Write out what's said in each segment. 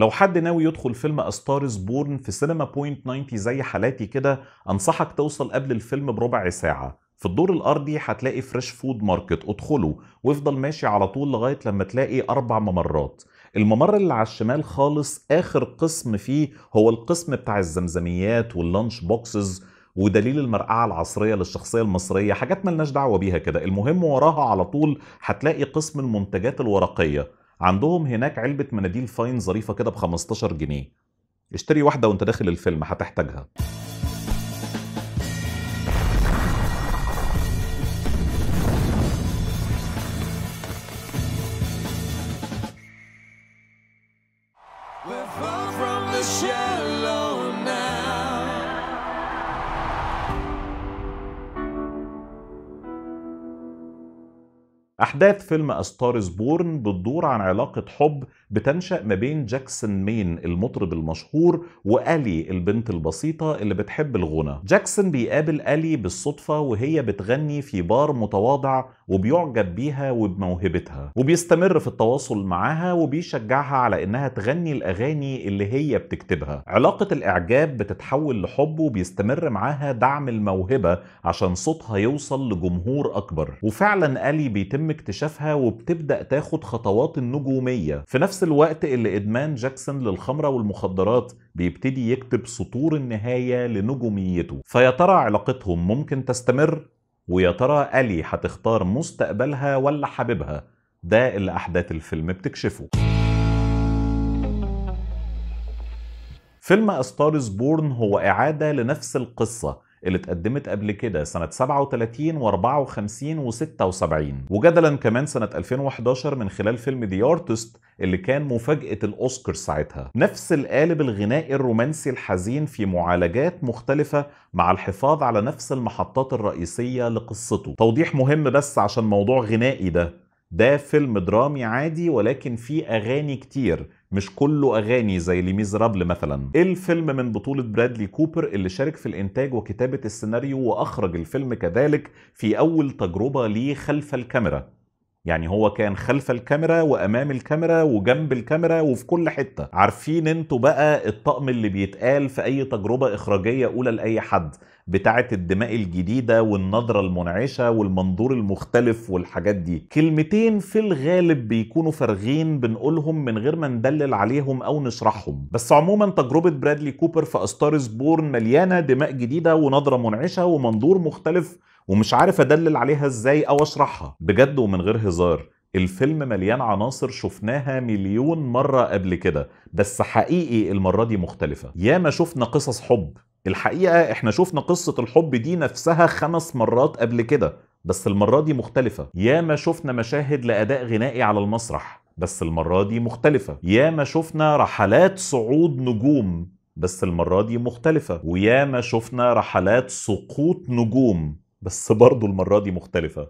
لو حد ناوي يدخل فيلم أستارز بورن في سينما بوينت 90 زي حالاتي كده أنصحك توصل قبل الفيلم بربع ساعة في الدور الأرضي هتلاقي فريش فود ماركت ادخله وافضل ماشي على طول لغاية لما تلاقي أربع ممرات الممر اللي على الشمال خالص آخر قسم فيه هو القسم بتاع الزمزميات واللانش بوكسز ودليل المرقعة العصرية للشخصية المصرية حاجات ملناش دعوة بيها كده المهم وراها على طول هتلاقي قسم المنتجات الورقية عندهم هناك علبه مناديل فاين ظريفه كده ب 15 جنيه اشتري واحده وانت داخل الفيلم هتحتاجها أحداث فيلم أستارز بورن بتدور عن علاقة حب بتنشأ ما بين جاكسون مين المطرب المشهور وألي البنت البسيطة اللي بتحب الغنى جاكسون بيقابل ألي بالصدفة وهي بتغني في بار متواضع وبيعجب بيها وبموهبتها وبيستمر في التواصل معاها وبيشجعها على انها تغني الاغاني اللي هي بتكتبها علاقة الاعجاب بتتحول لحب وبيستمر معاها دعم الموهبة عشان صوتها يوصل لجمهور اكبر وفعلا الي بيتم اكتشافها وبتبدأ تاخد خطوات النجومية في نفس نفس الوقت اللي إدمان جاكسون للخمرة والمخدرات بيبتدي يكتب سطور النهاية لنجوميته فيا ترى علاقتهم ممكن تستمر؟ ويا ترى ألي هتختار مستقبلها ولا حبيبها؟ ده اللي أحداث الفيلم بتكشفه فيلم أستارز بورن هو إعادة لنفس القصة اللي اتقدمت قبل كده سنة 37 و54 و76 وجدلا كمان سنة 2011 من خلال فيلم The ارتست اللي كان مفاجأة الأوسكار ساعتها نفس القالب الغنائي الرومانسي الحزين في معالجات مختلفة مع الحفاظ على نفس المحطات الرئيسية لقصته توضيح مهم بس عشان موضوع غنائي ده ده فيلم درامي عادي ولكن فيه أغاني كتير مش كله اغاني زي لي ميزرابل مثلا إيه الفيلم من بطوله برادلي كوبر اللي شارك في الانتاج وكتابه السيناريو واخرج الفيلم كذلك في اول تجربه ليه خلف الكاميرا يعني هو كان خلف الكاميرا وامام الكاميرا وجنب الكاميرا وفي كل حته عارفين انتوا بقى الطقم اللي بيتقال في اي تجربه اخراجيه اولى لاي حد بتاعه الدماء الجديده والنظره المنعشه والمنظور المختلف والحاجات دي كلمتين في الغالب بيكونوا فارغين بنقولهم من غير ما ندلل عليهم او نشرحهم بس عموما تجربه برادلي كوبر في استارز بورن مليانه دماء جديده ونظره منعشه ومنظور مختلف ومش عارف ادلل عليها ازاي او اشرحها بجد ومن غير هزار الفيلم مليان عناصر شفناها مليون مرة قبل كده بس حقيقي المرة دي مختلفة ياما شفنا قصص حب الحقيقة احنا شفنا قصة الحب دي نفسها خمس مرات قبل كده بس المرة دي مختلفة ياما شفنا مشاهد لأداء غنائي على المسرح بس المرة دي مختلفة ياما شفنا رحلات صعود نجوم بس المرة دي مختلفة وياما شفنا رحلات سقوط نجوم بس برضه المرة دي مختلفة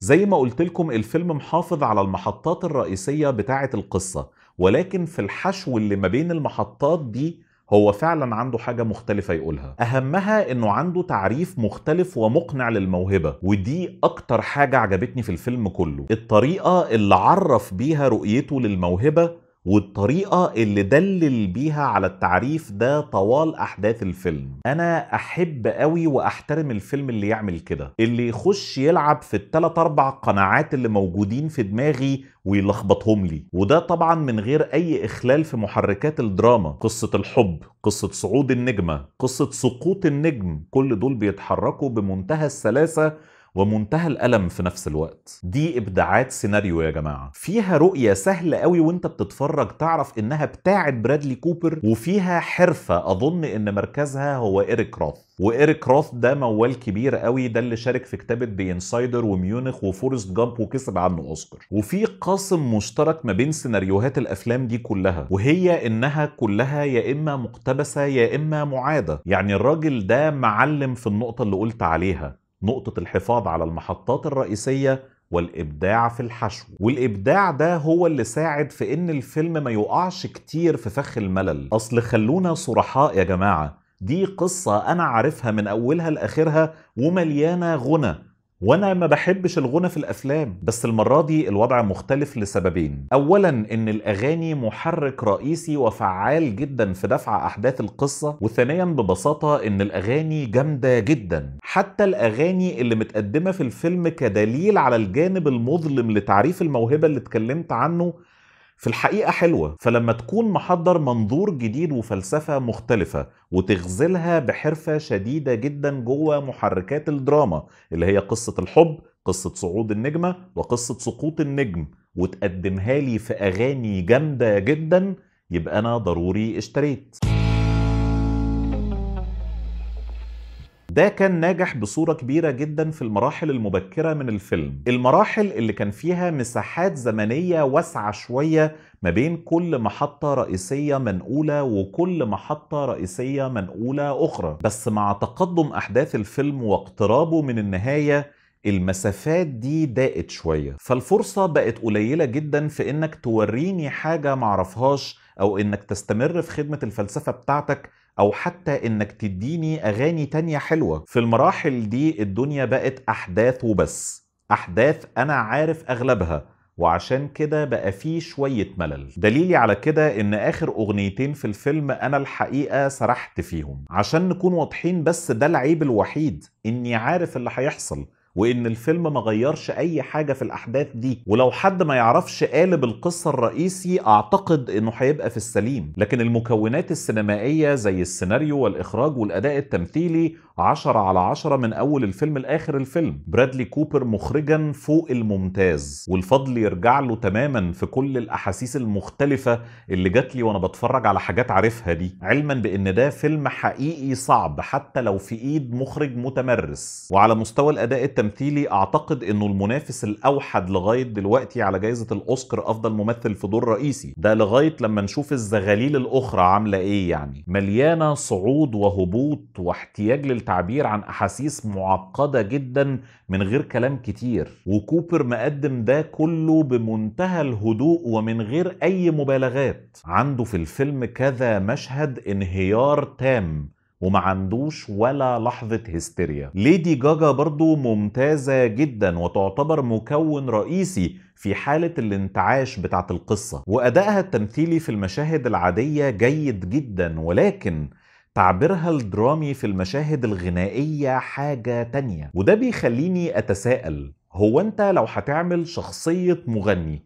زي ما قلت لكم الفيلم محافظ على المحطات الرئيسية بتاعة القصة ولكن في الحشو اللي ما بين المحطات دي هو فعلا عنده حاجة مختلفة يقولها أهمها أنه عنده تعريف مختلف ومقنع للموهبة ودي أكتر حاجة عجبتني في الفيلم كله الطريقة اللي عرف بيها رؤيته للموهبة والطريقة اللي دلل بيها على التعريف ده طوال أحداث الفيلم أنا أحب قوي وأحترم الفيلم اللي يعمل كده اللي يخش يلعب في التلات أربع قناعات اللي موجودين في دماغي ويلخبطهم لي وده طبعا من غير أي إخلال في محركات الدراما قصة الحب قصة صعود النجمة قصة سقوط النجم كل دول بيتحركوا بمنتهى السلاسة ومنتهى الألم في نفس الوقت دي إبداعات سيناريو يا جماعة فيها رؤية سهلة قوي وانت بتتفرج تعرف إنها بتاعة برادلي كوبر وفيها حرفة أظن إن مركزها هو إيريك روث وإيريك روث ده موال كبير قوي ده اللي شارك في كتابة ذا انسايدر وميونخ وفورست جامب وكسب عنه أوسكار وفي قاسم مشترك ما بين سيناريوهات الأفلام دي كلها وهي إنها كلها يا إما مقتبسة يا إما معادة يعني الراجل ده معلم في النقطة اللي قلت عليها نقطة الحفاظ على المحطات الرئيسية والإبداع في الحشو والإبداع ده هو اللي ساعد في إن الفيلم ما يقعش كتير في فخ الملل أصل خلونا صرحاء يا جماعة دي قصة أنا عارفها من أولها لآخرها ومليانة غنى وانا ما بحبش الغنى في الافلام بس المره دي الوضع مختلف لسببين اولا ان الاغاني محرك رئيسي وفعال جدا في دفع احداث القصه وثانيا ببساطه ان الاغاني جامده جدا حتى الاغاني اللي متقدمه في الفيلم كدليل على الجانب المظلم لتعريف الموهبه اللي اتكلمت عنه في الحقيقة حلوة فلما تكون محضر منظور جديد وفلسفة مختلفة وتغزلها بحرفة شديدة جدا جوه محركات الدراما اللي هي قصة الحب قصة صعود النجمة وقصة سقوط النجم وتقدمها لي في أغاني جامدة جدا يبقى أنا ضروري اشتريت ده كان ناجح بصورة كبيرة جدا في المراحل المبكرة من الفيلم المراحل اللي كان فيها مساحات زمنية واسعة شوية ما بين كل محطة رئيسية منقولة وكل محطة رئيسية منقولة أخرى بس مع تقدم أحداث الفيلم واقترابه من النهاية المسافات دي ضاقت شوية فالفرصة بقت قليلة جدا في إنك توريني حاجة معرفهاش او انك تستمر في خدمه الفلسفه بتاعتك او حتى انك تديني اغاني تانية حلوه في المراحل دي الدنيا بقت احداث وبس احداث انا عارف اغلبها وعشان كده بقى فيه شوية ملل دليلي على كده ان اخر اغنيتين في الفيلم انا الحقيقة سرحت فيهم عشان نكون واضحين بس ده العيب الوحيد اني عارف اللي هيحصل وان الفيلم ما غيرش اي حاجه في الاحداث دي ولو حد ما يعرفش قالب القصه الرئيسي اعتقد انه هيبقى في السليم لكن المكونات السينمائيه زي السيناريو والاخراج والاداء التمثيلي 10 على 10 من اول الفيلم لاخر الفيلم برادلي كوبر مخرجا فوق الممتاز والفضل يرجع له تماما في كل الاحاسيس المختلفه اللي جات لي وانا بتفرج على حاجات عارفها دي علما بان ده فيلم حقيقي صعب حتى لو في ايد مخرج متمرس وعلى مستوى الاداء التمثيلي تمثيلي اعتقد انه المنافس الاوحد لغايه دلوقتي على جائزه الاوسكار افضل ممثل في دور رئيسي ده لغايه لما نشوف الزغاليل الاخرى عامله ايه يعني مليانه صعود وهبوط واحتياج للتعبير عن احاسيس معقده جدا من غير كلام كتير وكوبر مقدم ده كله بمنتهى الهدوء ومن غير اي مبالغات عنده في الفيلم كذا مشهد انهيار تام وما عندوش ولا لحظة هستيريا ليدي جاجا برضو ممتازة جدا وتعتبر مكون رئيسي في حالة الانتعاش بتاعت القصة وأدائها التمثيلي في المشاهد العادية جيد جدا ولكن تعبيرها الدرامي في المشاهد الغنائية حاجة تانية وده بيخليني أتساءل هو أنت لو هتعمل شخصية مغني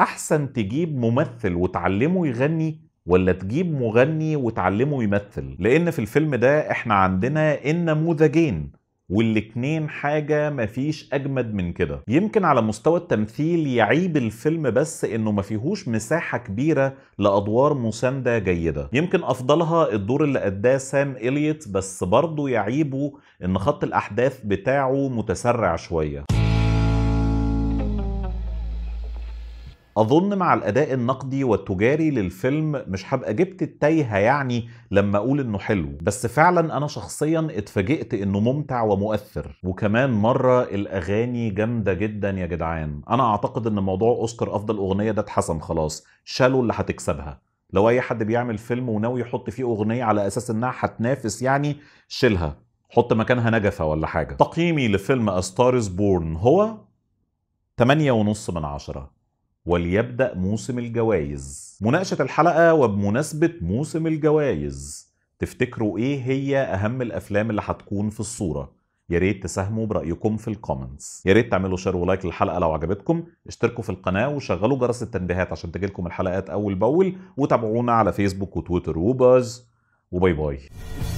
أحسن تجيب ممثل وتعلمه يغني ولا تجيب مغني وتعلمه يمثل لان في الفيلم ده احنا عندنا النموذجين والاتنين حاجة مفيش أجمد من كده يمكن على مستوى التمثيل يعيب الفيلم بس إنه مفيهوش مساحة كبيرة لأدوار مساندة جيدة يمكن أفضلها الدور اللي أداه سام إليت بس برضه يعيبه إن خط الأحداث بتاعه متسرع شوية اظن مع الاداء النقدي والتجاري للفيلم مش هبقى جبت التايهه يعني لما اقول انه حلو بس فعلا انا شخصيا اتفاجئت انه ممتع ومؤثر وكمان مره الاغاني جامده جدا يا جدعان انا اعتقد ان موضوع اوسكار افضل اغنيه ده اتحسم خلاص شالوا اللي هتكسبها لو اي حد بيعمل فيلم وناوي يحط فيه اغنيه على اساس انها هتنافس يعني شيلها حط مكانها نجفة ولا حاجة تقييمي لفيلم أستارز بورن هو 8.5 من عشرة وليبدأ موسم الجوائز مناقشة الحلقة وبمناسبة موسم الجوائز تفتكروا ايه هي اهم الافلام اللي هتكون في الصورة يا ريت تساهموا برأيكم في الكومنتس يا ريت تعملوا شير ولايك للحلقة لو عجبتكم اشتركوا في القناة وشغلوا جرس التنبيهات عشان تجيلكم الحلقات اول باول وتابعونا على فيسبوك وتويتر وباز وباي باي